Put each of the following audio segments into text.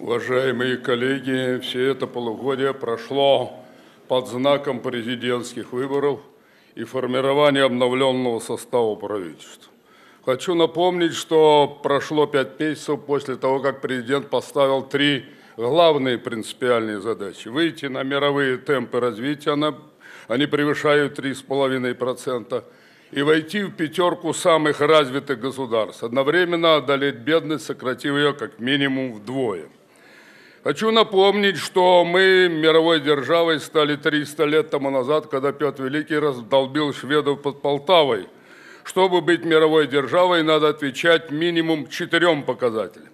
Уважаемые коллеги, все это полугодие прошло под знаком президентских выборов и формирования обновленного состава правительства. Хочу напомнить, что прошло пять месяцев после того, как президент поставил три главные принципиальные задачи. Выйти на мировые темпы развития, они превышают 3,5%, и войти в пятерку самых развитых государств, одновременно одолеть бедность, сократив ее как минимум вдвое – Хочу напомнить, что мы мировой державой стали 300 лет тому назад, когда Петр Великий раздолбил шведов под Полтавой. Чтобы быть мировой державой, надо отвечать минимум четырем показателям.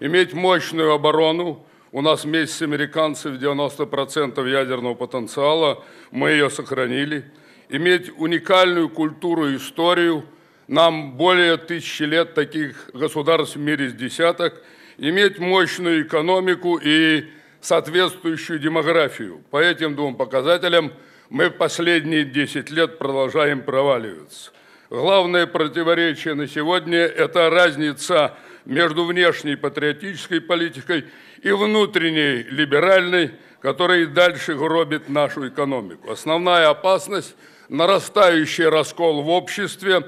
Иметь мощную оборону, у нас вместе с американцами 90% ядерного потенциала, мы ее сохранили. Иметь уникальную культуру и историю, нам более тысячи лет таких государств в мире с десяток – иметь мощную экономику и соответствующую демографию. По этим двум показателям мы в последние 10 лет продолжаем проваливаться. Главное противоречие на сегодня – это разница между внешней патриотической политикой и внутренней либеральной, которая и дальше гробит нашу экономику. Основная опасность – нарастающий раскол в обществе,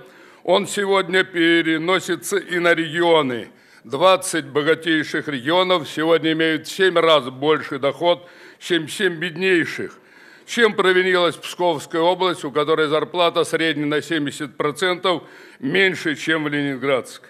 он сегодня переносится и на регионы – 20 богатейших регионов сегодня имеют в 7 раз больше доход, чем 7 беднейших. Чем провинилась Псковская область, у которой зарплата средняя на 70% меньше, чем в Ленинградской?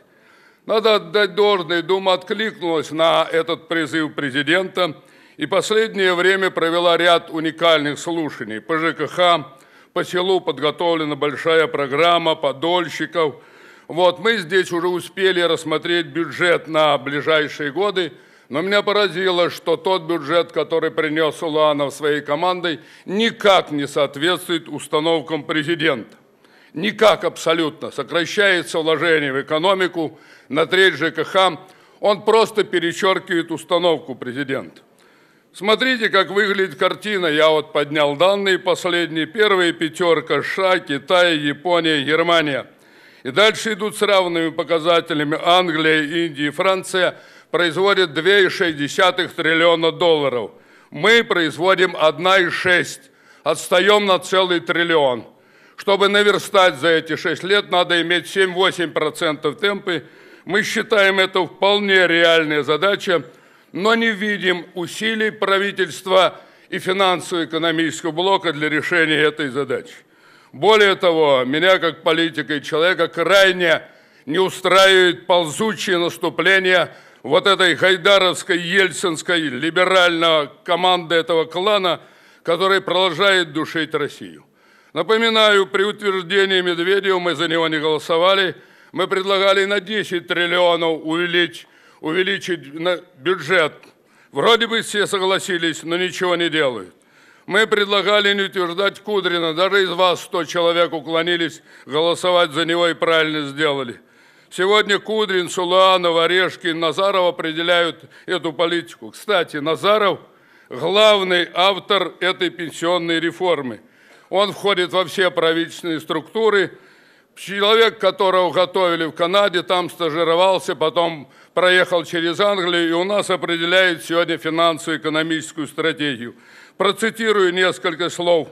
Надо отдать должное, Дума откликнулась на этот призыв президента и последнее время провела ряд уникальных слушаний. По ЖКХ, по селу подготовлена большая программа подольщиков – вот, мы здесь уже успели рассмотреть бюджет на ближайшие годы, но меня поразило, что тот бюджет, который принес Уланов своей командой, никак не соответствует установкам президента. Никак абсолютно. Сокращается вложение в экономику, на треть ЖКХ. Он просто перечеркивает установку президента. Смотрите, как выглядит картина. Я вот поднял данные последние. Первая пятерка США, Китай, Япония, Германия – и дальше идут с равными показателями Англия, Индия и Франция производят 2,6 триллиона долларов. Мы производим 1,6, отстаем на целый триллион. Чтобы наверстать за эти 6 лет, надо иметь 7-8% темпы. Мы считаем это вполне реальная задача, но не видим усилий правительства и финансово-экономического блока для решения этой задачи. Более того, меня как политика и человека крайне не устраивает ползучие наступления вот этой хайдаровской, ельцинской, либерального команды этого клана, который продолжает душить Россию. Напоминаю, при утверждении Медведева мы за него не голосовали, мы предлагали на 10 триллионов увеличить, увеличить бюджет. Вроде бы все согласились, но ничего не делают. Мы предлагали не утверждать Кудрина. Даже из вас 100 человек уклонились голосовать за него и правильно сделали. Сегодня Кудрин, Сулуанов, Орешкин, Назаров определяют эту политику. Кстати, Назаров – главный автор этой пенсионной реформы. Он входит во все правительственные структуры. Человек, которого готовили в Канаде, там стажировался, потом проехал через Англию, и у нас определяет сегодня финансовую экономическую стратегию. Процитирую несколько слов.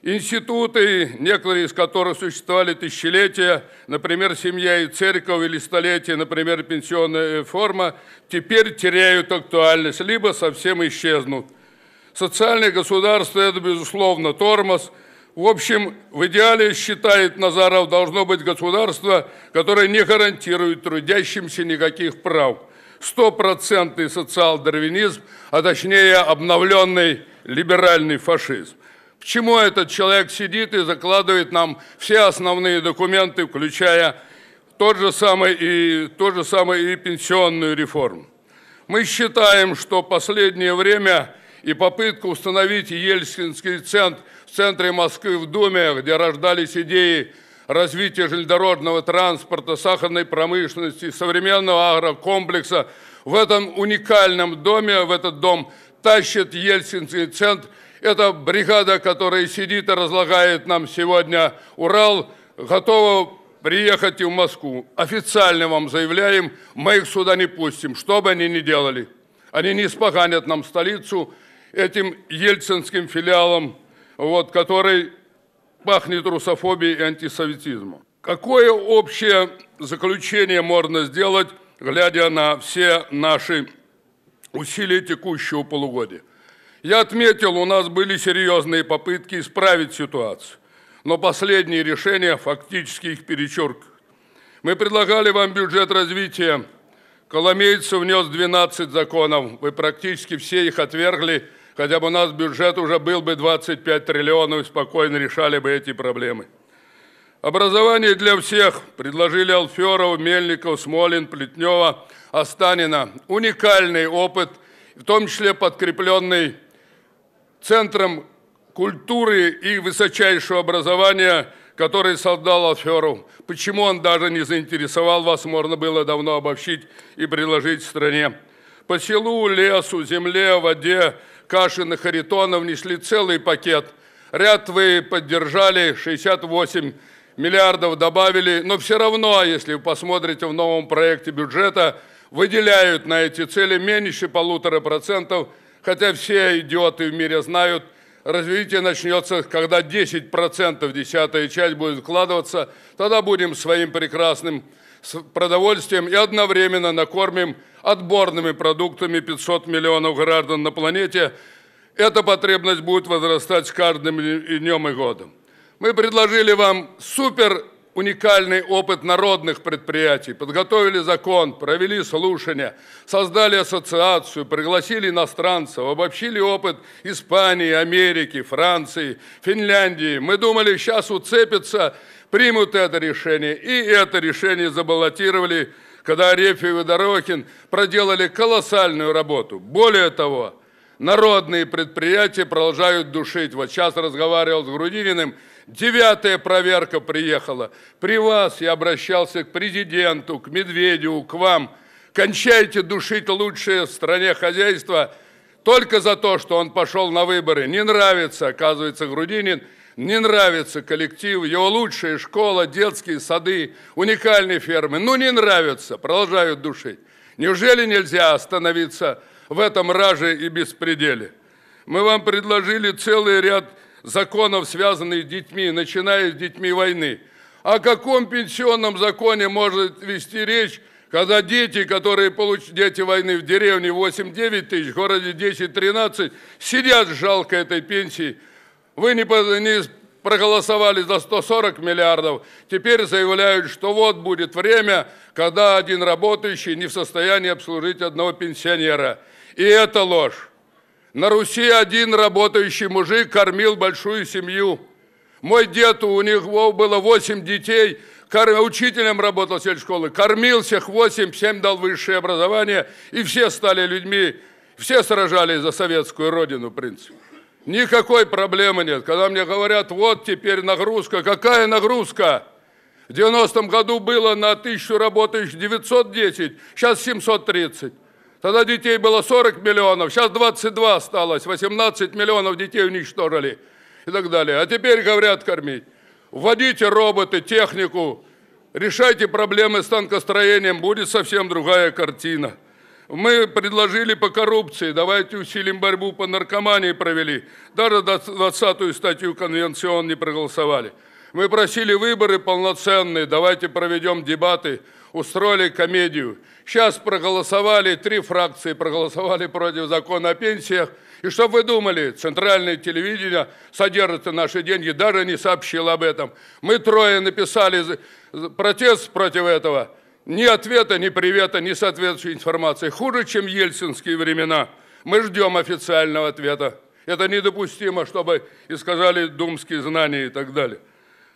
Институты, некоторые из которых существовали тысячелетия, например, семья и церковь или столетия, например, пенсионная форма, теперь теряют актуальность, либо совсем исчезнут. Социальное государство – это, безусловно, тормоз – в общем, в идеале, считает Назаров, должно быть государство, которое не гарантирует трудящимся никаких прав. Стопроцентный социал-дарвинизм, а точнее обновленный либеральный фашизм. Почему этот человек сидит и закладывает нам все основные документы, включая тот же самый и, тот же самый и пенсионную реформу. Мы считаем, что последнее время и попытка установить Ельцинский центр в центре Москвы, в Думе, где рождались идеи развития железнодорожного транспорта, сахарной промышленности, современного агрокомплекса. В этом уникальном доме, в этот дом тащит Ельцинский центр. Это бригада, которая сидит и разлагает нам сегодня Урал, готова приехать и в Москву. Официально вам заявляем, мы их сюда не пустим, что бы они ни делали. Они не испоганят нам столицу этим ельцинским филиалом вот, который пахнет русофобией и антисоветизмом. Какое общее заключение можно сделать, глядя на все наши усилия текущего полугодия? Я отметил, у нас были серьезные попытки исправить ситуацию, но последние решения фактически их перечеркивают. Мы предлагали вам бюджет развития. Коломейцев внес 12 законов, вы практически все их отвергли – Хотя бы у нас бюджет уже был бы 25 триллионов, и спокойно решали бы эти проблемы. Образование для всех предложили Алферов, Мельников, Смолин, Плетнева, Останина. Уникальный опыт, в том числе подкрепленный Центром культуры и высочайшего образования, который создал Алферов. Почему он даже не заинтересовал вас, можно было давно обобщить и предложить стране. По селу, лесу, земле, воде – Кашин и Харитонов внесли целый пакет. Ряд вы поддержали, 68 миллиардов добавили, но все равно, если вы посмотрите в новом проекте бюджета, выделяют на эти цели меньше полутора процентов, хотя все идиоты в мире знают, развитие начнется, когда 10% процентов, десятая часть будет вкладываться, тогда будем своим прекрасным с продовольствием и одновременно накормим отборными продуктами 500 миллионов граждан на планете, эта потребность будет возрастать с каждым днем и годом. Мы предложили вам супер уникальный опыт народных предприятий, подготовили закон, провели слушания, создали ассоциацию, пригласили иностранцев, обобщили опыт Испании, Америки, Франции, Финляндии. Мы думали, сейчас уцепятся, примут это решение. И это решение забаллотировали, когда Арефьев и Дорохин проделали колоссальную работу. Более того, народные предприятия продолжают душить. Вот сейчас разговаривал с Грудининым – Девятая проверка приехала. При вас я обращался к президенту, к Медведеву, к вам. Кончайте душить лучшее в стране хозяйство только за то, что он пошел на выборы. Не нравится, оказывается, Грудинин, не нравится коллектив, его лучшая школа, детские сады, уникальные фермы. Ну, не нравится, продолжают душить. Неужели нельзя остановиться в этом раже и беспределе? Мы вам предложили целый ряд законов, связанных с детьми, начиная с детьми войны. О каком пенсионном законе может вести речь, когда дети, которые получили дети войны в деревне 8-9 тысяч, в городе 10-13, сидят жалко этой пенсии? Вы не, не проголосовали за 140 миллиардов, теперь заявляют, что вот будет время, когда один работающий не в состоянии обслужить одного пенсионера. И это ложь. На Руси один работающий мужик кормил большую семью. Мой дед, у них было восемь детей, учителем работал в сельшколы, кормил всех восемь, 7 дал высшее образование, и все стали людьми, все сражались за советскую родину, в принципе. Никакой проблемы нет. Когда мне говорят, вот теперь нагрузка, какая нагрузка? В 90-м году было на тысячу работающих 910, сейчас 730. Тогда детей было 40 миллионов, сейчас 22 осталось, 18 миллионов детей уничтожили и так далее. А теперь говорят кормить. Вводите роботы, технику, решайте проблемы с танкостроением, будет совсем другая картина. Мы предложили по коррупции, давайте усилим борьбу по наркомании провели. Даже 20-ю статью конвенции он не проголосовали. Мы просили выборы полноценные, давайте проведем дебаты, устроили комедию. Сейчас проголосовали, три фракции проголосовали против закона о пенсиях. И что вы думали, центральное телевидение содержит наши деньги, даже не сообщил об этом. Мы трое написали протест против этого. Ни ответа, ни привета, ни соответствующей информации. Хуже, чем ельцинские времена. Мы ждем официального ответа. Это недопустимо, чтобы и сказали думские знания и так далее.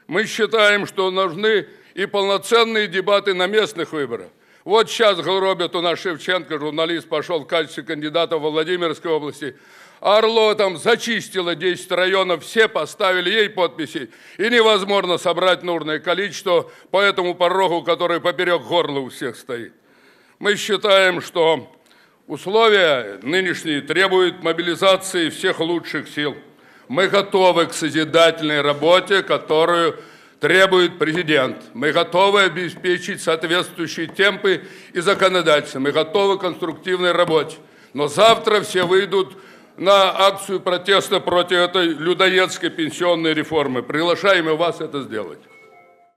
Мы считаем, что нужны и полноценные дебаты на местных выборах. Вот сейчас гробят у нас Шевченко, журналист, пошел в качестве кандидата в Владимирской области. Орло там зачистило 10 районов, все поставили ей подписи. И невозможно собрать нужное количество по этому порогу, который поперек горла у всех стоит. Мы считаем, что условия нынешние требуют мобилизации всех лучших сил. Мы готовы к созидательной работе, которую требует президент. Мы готовы обеспечить соответствующие темпы и законодательство. Мы готовы к конструктивной работе. Но завтра все выйдут на акцию протеста против этой людоедской пенсионной реформы. Приглашаем и вас это сделать.